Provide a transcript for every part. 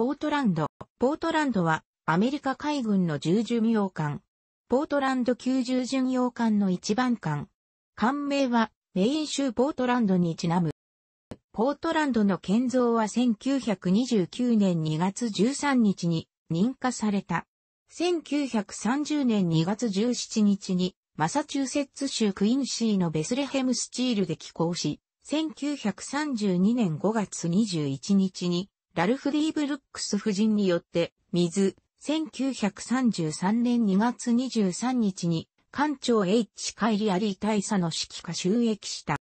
ポートランド。ポートランドはアメリカ海軍の重巡洋艦。ポートランド級重巡洋艦の一番艦。艦名はメイン州ポートランドにちなむ。ポートランドの建造は1929年2月13日に認可された。1930年2月17日にマサチューセッツ州クインシーのベスレヘムスチールで寄港し、1932年5月21日にラルフ・ー・ブルックス夫人によって、水、1933年2月23日に、艦長 H. カイリアリー大佐の指揮下収益した。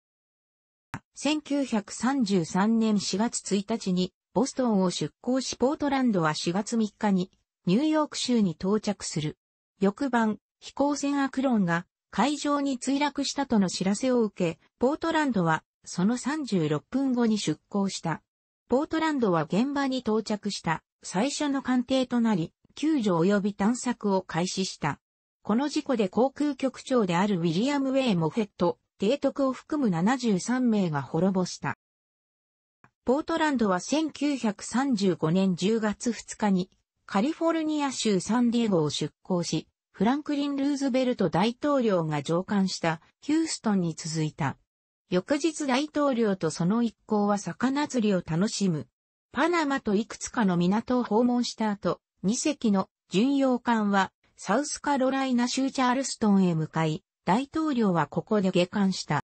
1933年4月1日に、ボストンを出港しポートランドは4月3日に、ニューヨーク州に到着する。翌晩、飛行船アクロンが海上に墜落したとの知らせを受け、ポートランドはその36分後に出港した。ポートランドは現場に到着した最初の艦艇となり、救助及び探索を開始した。この事故で航空局長であるウィリアム・ウェイ・モフェット、提督を含む73名が滅ぼした。ポートランドは1935年10月2日にカリフォルニア州サンディエゴを出港し、フランクリン・ルーズベルト大統領が上官したヒューストンに続いた翌日大統領とその一行は魚釣りを楽しむ。パナマといくつかの港を訪問した後、2隻の巡洋艦はサウスカロライナ州チャールストンへ向かい、大統領はここで下艦した。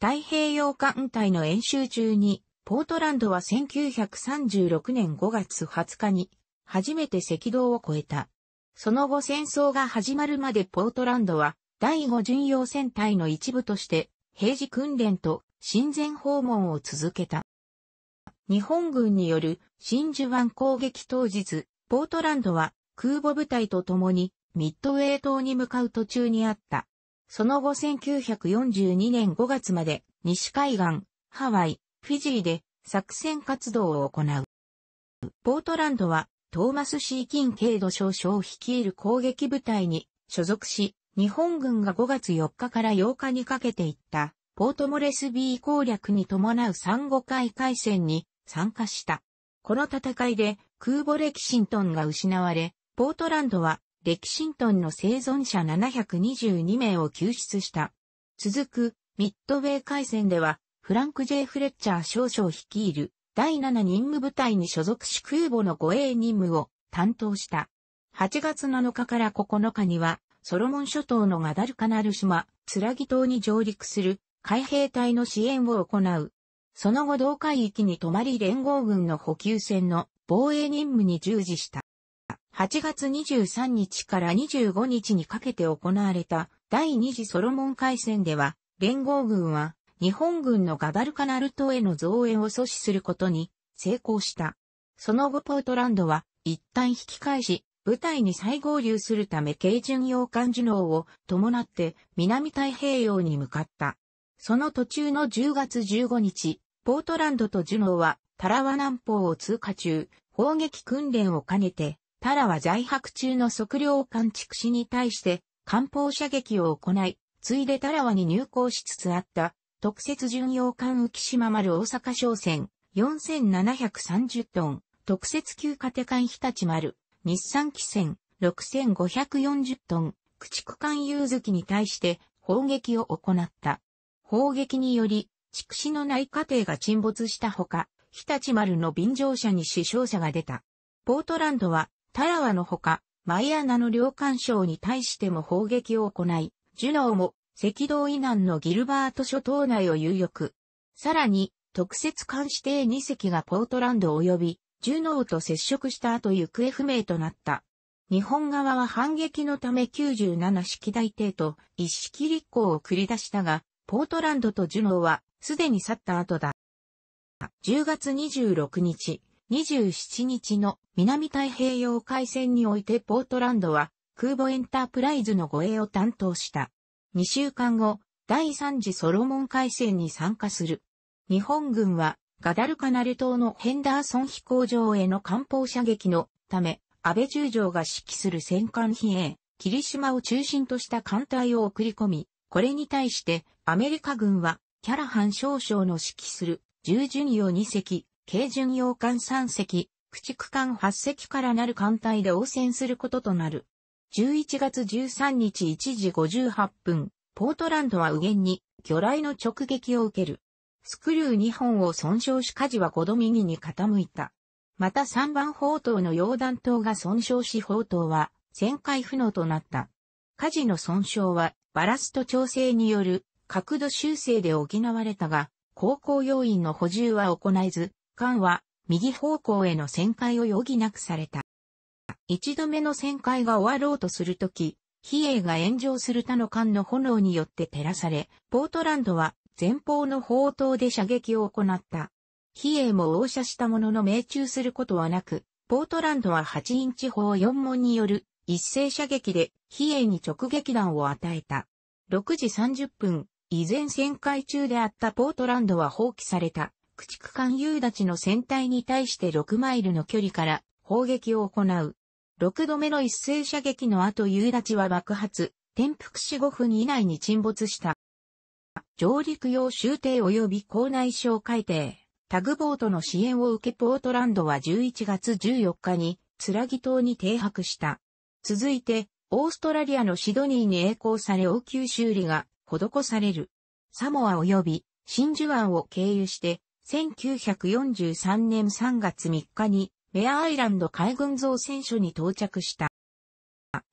太平洋艦隊の演習中に、ポートランドは1936年5月20日に、初めて赤道を越えた。その後戦争が始まるまでポートランドは、第5巡洋戦隊の一部として、平時訓練と親善訪問を続けた。日本軍による真珠湾攻撃当日、ポートランドは空母部隊と共にミッドウェー島に向かう途中にあった。その後1942年5月まで西海岸、ハワイ、フィジーで作戦活動を行う。ポートランドはトーマス・シー・キン・ケイド少将を率いる攻撃部隊に所属し、日本軍が5月4日から8日にかけて行ったポートモレスビー攻略に伴う産後海海戦に参加した。この戦いで空母レキシントンが失われ、ポートランドはレキシントンの生存者722名を救出した。続くミッドウェー海戦ではフランク・ジェイ・フレッチャー少将率いる第7任務部隊に所属し空母の護衛任務を担当した。8月7日から9日にはソロモン諸島のガダルカナル島、ツラギ島に上陸する海兵隊の支援を行う。その後同海域に泊まり連合軍の補給船の防衛任務に従事した。8月23日から25日にかけて行われた第二次ソロモン海戦では、連合軍は日本軍のガダルカナル島への増援を阻止することに成功した。その後ポートランドは一旦引き返し、部隊に再合流するため軽巡洋艦受能を伴って南太平洋に向かった。その途中の10月15日、ポートランドとジュノーはタラワ南方を通過中、砲撃訓練を兼ねて、タラワ在泊中の測量艦畜士に対して艦砲射撃を行い、ついでタラワに入港しつつあった特設巡洋艦浮島丸大阪商船4730トン特設級家手艦日立丸日産汽船6540トン駆逐艦遊月に対して砲撃を行った。砲撃により、畜死の内家庭が沈没したほか、日立丸の便乗車に死傷者が出た。ポートランドは、タラワのほか、マイアナの領艦省に対しても砲撃を行い、ジュノーも赤道以南のギルバート諸島内を有力。さらに、特設艦指定2隻がポートランド及びジュノーと接触した後行方不明となった。日本側は反撃のため97式大帝と一式立候を繰り出したが、ポートランドとジュノーはすでに去った後だ。10月26日、27日の南太平洋海戦においてポートランドは空母エンタープライズの護衛を担当した。2週間後、第3次ソロモン海戦に参加する。日本軍はガダルカナル島のヘンダーソン飛行場への艦砲射撃のため、安倍中将が指揮する戦艦比叡、霧島を中心とした艦隊を送り込み、これに対してアメリカ軍はキャラハン少将の指揮する重巡洋2隻、軽巡洋艦3隻、駆逐艦8隻からなる艦隊で応戦することとなる。11月13日1時58分、ポートランドは右舷に魚雷の直撃を受ける。スクリュー2本を損傷し火事は5度右に傾いた。また3番砲塔の溶弾塔が損傷し砲塔は旋回不能となった。火事の損傷はバラスト調整による角度修正で補われたが、航行要員の補充は行えず、艦は右方向への旋回を余儀なくされた。一度目の旋回が終わろうとするとき、比叡が炎上する他の艦の炎によって照らされ、ポートランドは前方の砲塔で射撃を行った。比叡も応射したものの命中することはなく、ポートランドは8インチ砲4門による一斉射撃で比叡に直撃弾を与えた。6時30分、依然旋回中であったポートランドは放棄された。駆逐艦友達の船体に対して6マイルの距離から砲撃を行う。6度目の一斉射撃の後夕立は爆発、転覆し5分以内に沈没した。上陸用終艇及び港内省海艇、タグボートの支援を受けポートランドは11月14日に、つらぎ島に停泊した。続いて、オーストラリアのシドニーに栄光され応急修理が施される。サモア及び真珠湾を経由して、1943年3月3日にメアアイランド海軍造船所に到着した。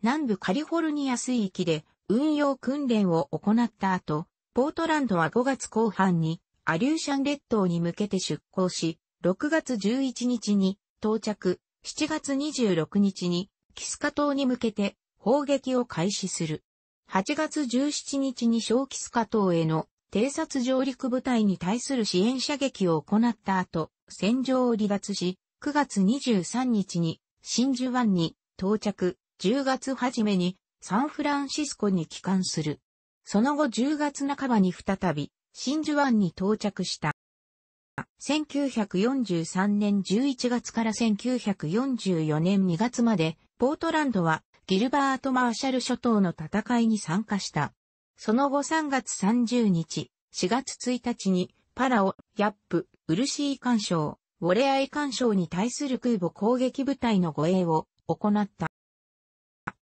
南部カリフォルニア水域で運用訓練を行った後、ポートランドは5月後半にアリューシャン列島に向けて出港し、6月11日に到着、7月26日にキスカ島に向けて砲撃を開始する。8月17日に小キスカ島への偵察上陸部隊に対する支援射撃を行った後、戦場を離脱し、9月23日に真珠湾に到着、10月初めにサンフランシスコに帰還する。その後10月半ばに再び、真珠湾に到着した。1943年11月から1944年2月まで、ポートランドはギルバート・マーシャル諸島の戦いに参加した。その後3月30日、4月1日に、パラオ、ヤップ、ウルシー干渉、ウォレアイ干渉に対する空母攻撃部隊の護衛を行った。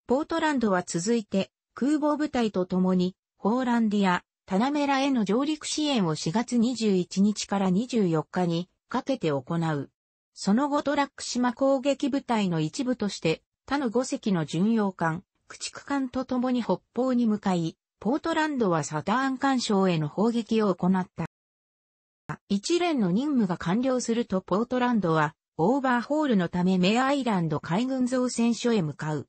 ポートランドは続いて空母部隊と共にポーランディア、タナメラへの上陸支援を4月21日から24日にかけて行う。その後トラック島攻撃部隊の一部として他の5隻の巡洋艦、駆逐艦と共に北方に向かい、ポートランドはサターン艦渉への砲撃を行った。一連の任務が完了するとポートランドはオーバーホールのためメアイランド海軍造船所へ向かう。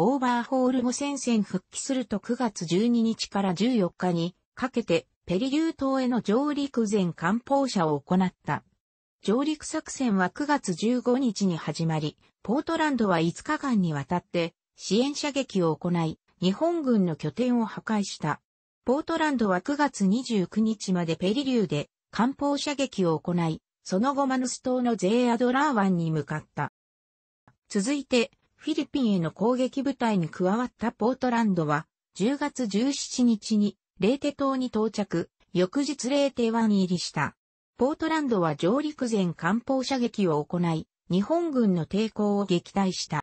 オーバーホール後戦線復帰すると9月12日から14日にかけてペリリュー島への上陸前艦砲射を行った。上陸作戦は9月15日に始まり、ポートランドは5日間にわたって支援射撃を行い、日本軍の拠点を破壊した。ポートランドは9月29日までペリリューで艦砲射撃を行い、その後マヌス島のゼーアドラー湾に向かった。続いて、フィリピンへの攻撃部隊に加わったポートランドは、10月17日に、レーテ島に到着、翌日レーテ湾に入りした。ポートランドは上陸前艦砲射撃を行い、日本軍の抵抗を撃退した。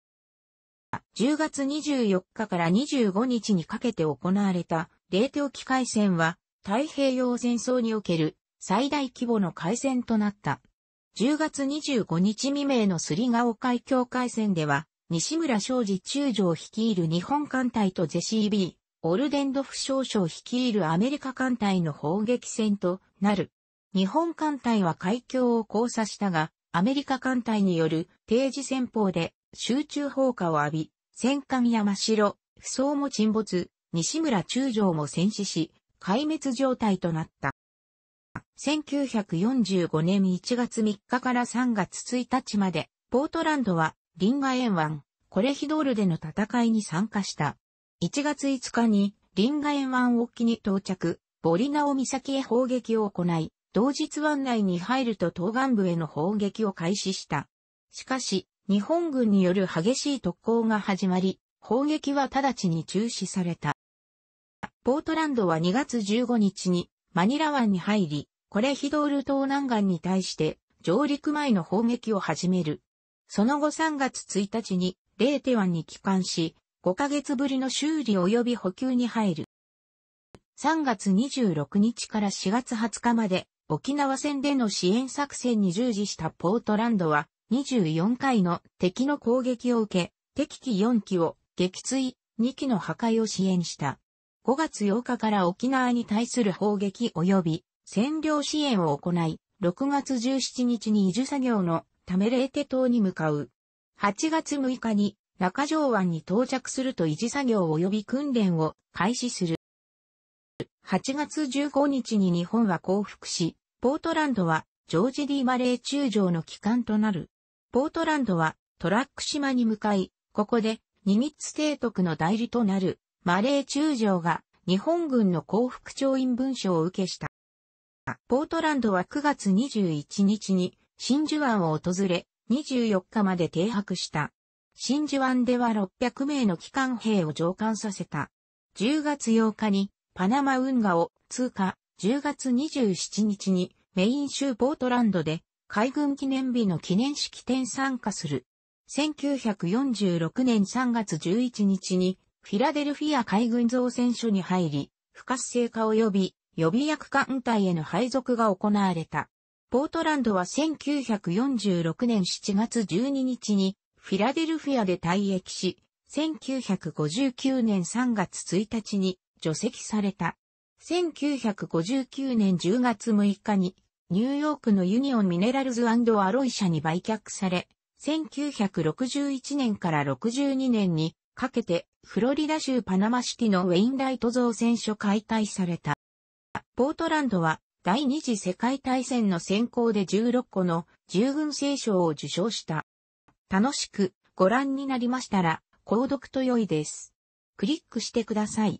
10月24日から25日にかけて行われた、レーテ沖海戦は、太平洋戦争における最大規模の海戦となった。10月25日未明のスリガオ海峡海戦では、西村昌司中将率いる日本艦隊とジェシー・ビー、オルデンドフ少将率いるアメリカ艦隊の砲撃戦となる。日本艦隊は海峡を交差したが、アメリカ艦隊による定時戦法で集中砲火を浴び、戦艦山城、不走も沈没、西村中将も戦死し、壊滅状態となった。1945年1月3日から3月1日まで、ポートランドはリンガ沿湾、コレヒドールでの戦いに参加した。1月5日に、リンガ沿湾沖に到着、ボリナオ岬へ砲撃を行い、同日湾内に入ると東岸部への砲撃を開始した。しかし、日本軍による激しい特攻が始まり、砲撃は直ちに中止された。ポートランドは2月15日にマニラ湾に入り、コレヒドール東南岸に対して上陸前の砲撃を始める。その後3月1日に、レーテ湾に帰還し、5ヶ月ぶりの修理及び補給に入る。3月26日から4月20日まで、沖縄戦での支援作戦に従事したポートランドは、24回の敵の攻撃を受け、敵機4機を撃墜、2機の破壊を支援した。5月8日から沖縄に対する砲撃及び占領支援を行い、6月17日に移住作業のタメレーテ島に向かう。8月6日に中条湾に到着すると維持作業及び訓練を開始する。8月15日に日本は降伏し、ポートランドはジョージ・ディ・マレー中将の帰還となる。ポートランドはトラック島に向かい、ここでニミッツ提督の代理となるマレー中将が日本軍の降伏調印文書を受けした。ポートランドは9月21日に真珠湾を訪れ、24日まで停泊した。真珠湾では600名の機関兵を上艦させた。10月8日にパナマ運河を通過、10月27日にメイン州ポートランドで海軍記念日の記念式典参加する。1946年3月11日にフィラデルフィア海軍造船所に入り、不活性化及び予備役艦隊への配属が行われた。ポートランドは1946年7月12日にフィラデルフィアで退役し、1959年3月1日に除籍された。1959年10月6日にニューヨークのユニオンミネラルズアロイ社に売却され、1961年から62年にかけてフロリダ州パナマシティのウェインライト造船所解体された。ポートランドは第二次世界大戦の選考で16個の従軍聖賞を受賞した。楽しくご覧になりましたら、購読と良いです。クリックしてください。